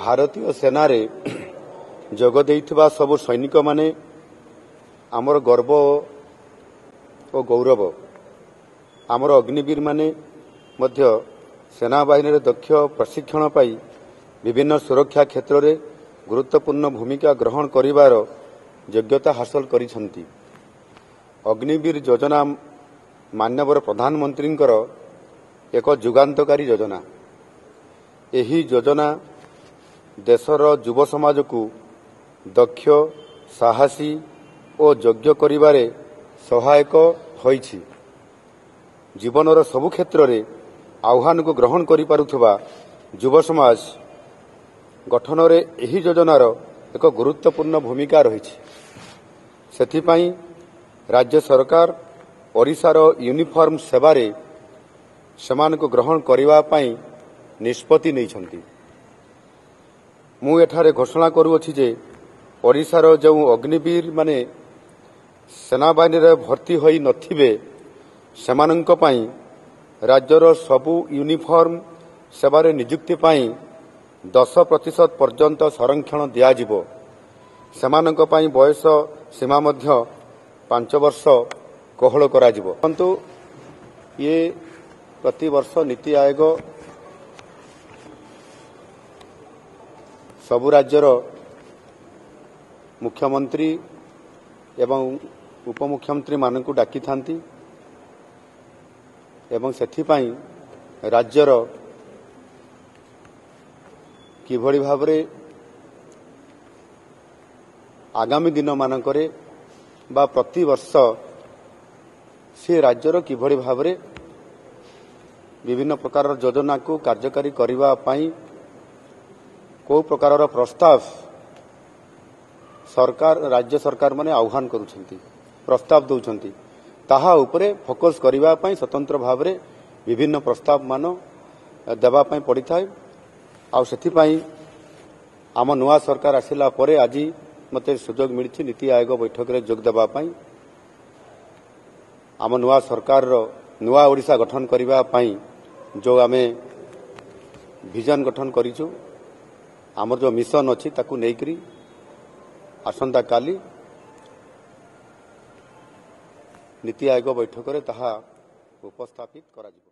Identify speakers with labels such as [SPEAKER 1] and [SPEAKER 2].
[SPEAKER 1] ଭାରତୀୟ ସେନାରେ ଯୋଗ ଦେଇଥିବା ସବୁ ସୈନିକମାନେ ଆମର ଗର୍ବ ଓ ଗୌରବ ଆମର ଅଗ୍ନିବୀରମାନେ ମଧ୍ୟ ସେନାବାହିନୀରେ ଦକ୍ଷ ପ୍ରଶିକ୍ଷଣ ପାଇ ବିଭିନ୍ନ ସୁରକ୍ଷା କ୍ଷେତ୍ରରେ ଗୁରୁତ୍ୱପୂର୍ଣ୍ଣ ଭୂମିକା ଗ୍ରହଣ କରିବାର ଯୋଗ୍ୟତା ହାସଲ କରିଛନ୍ତି ଅଗ୍ନିବୀର ଯୋଜନା ମାନ୍ୟବର ପ୍ରଧାନମନ୍ତ୍ରୀଙ୍କର ଏକ ଯୁଗାନ୍ତକାରୀ ଯୋଜନା ଏହି ଯୋଜନା ଦେଶର ଯୁବ ସମାଜକୁ ଦକ୍ଷ ସାହସୀ ଓ ଯୋଗ୍ୟ କରିବାରେ ସହାୟକ ହୋଇଛି ଜୀବନର ସବୁ କ୍ଷେତ୍ରରେ ଆହ୍ୱାନକୁ ଗ୍ରହଣ କରିପାରୁଥିବା ଯୁବ ସମାଜ ଗଠନରେ ଏହି ଯୋଜନାର ଏକ ଗୁରୁତ୍ୱପୂର୍ଣ୍ଣ ଭୂମିକା ରହିଛି ସେଥିପାଇଁ ରାଜ୍ୟ ସରକାର ଓଡ଼ିଶାର ୟୁନିଫର୍ମ ସେବାରେ ସେମାନଙ୍କୁ ଗ୍ରହଣ କରିବା ପାଇଁ ନିଷ୍ପତ୍ତି ନେଇଛନ୍ତି ମୁଁ ଏଠାରେ ଘୋଷଣା କରୁଅଛି ଯେ ଓଡ଼ିଶାର ଯେଉଁ ଅଗ୍ନିବୀରମାନେ ସେନାବାହିନୀରେ ଭର୍ତ୍ତି ହୋଇନଥିବେ ସେମାନଙ୍କ ପାଇଁ ରାଜ୍ୟର ସବୁ ୟୁନିଫର୍ମ ସେବାରେ ନିଯୁକ୍ତି ପାଇଁ ଦଶ ପ୍ରତିଶତ ପର୍ଯ୍ୟନ୍ତ ସଂରକ୍ଷଣ ଦିଆଯିବ ସେମାନଙ୍କ ପାଇଁ ବୟସ ସୀମା ମଧ୍ୟ ପାଞ୍ଚ ବର୍ଷ କୋହଳ କରାଯିବ କିନ୍ତୁ ଇଏ ପ୍ରତିବର୍ଷ ନୀତି ଆୟୋଗ ସବୁ ରାଜ୍ୟର ମୁଖ୍ୟମନ୍ତ୍ରୀ ଏବଂ ଉପମୁଖ୍ୟମନ୍ତ୍ରୀମାନଙ୍କୁ ଡାକିଥାନ୍ତି ଏବଂ ସେଥିପାଇଁ ରାଜ୍ୟର କିଭଳି ଭାବରେ ଆଗାମୀ ଦିନମାନଙ୍କରେ ବା ପ୍ରତିବର୍ଷ ସେ ରାଜ୍ୟର କିଭଳି ଭାବରେ ବିଭିନ୍ନ ପ୍ରକାରର ଯୋଜନାକୁ କାର୍ଯ୍ୟକାରୀ କରିବା ପାଇଁ କେଉଁ ପ୍ରକାରର ପ୍ରସ୍ତାବ ସରକାର ରାଜ୍ୟ ସରକାରମାନେ ଆହ୍ୱାନ କରୁଛନ୍ତି ପ୍ରସ୍ତାବ ଦେଉଛନ୍ତି ତାହା ଉପରେ ଫୋକସ୍ କରିବା ପାଇଁ ସ୍ୱତନ୍ତ୍ର ଭାବରେ ବିଭିନ୍ନ ପ୍ରସ୍ତାବମାନ ଦେବା ପାଇଁ ପଡ଼ିଥାଏ ଆଉ ସେଥିପାଇଁ ଆମ ନୂଆ ସରକାର ଆସିଲା ପରେ ଆଜି ମୋତେ ସୁଯୋଗ ମିଳିଛି ନୀତି ଆୟୋଗ ବୈଠକରେ ଯୋଗ ଦେବା ପାଇଁ ଆମ ନୂଆ ସରକାରର ନୂଆ ଓଡ଼ିଶା ଗଠନ କରିବା ପାଇଁ ଯେଉଁ ଆମେ ଭିଜନ ଗଠନ କରିଛୁ ଆମର ଯେଉଁ ମିଶନ ଅଛି ତାକୁ ନେଇକରି ଆସନ୍ତାକାଲି ନୀତି ଆୟୋଗ ବୈଠକରେ ତାହା ଉପସ୍ଥାପିତ କରାଯିବ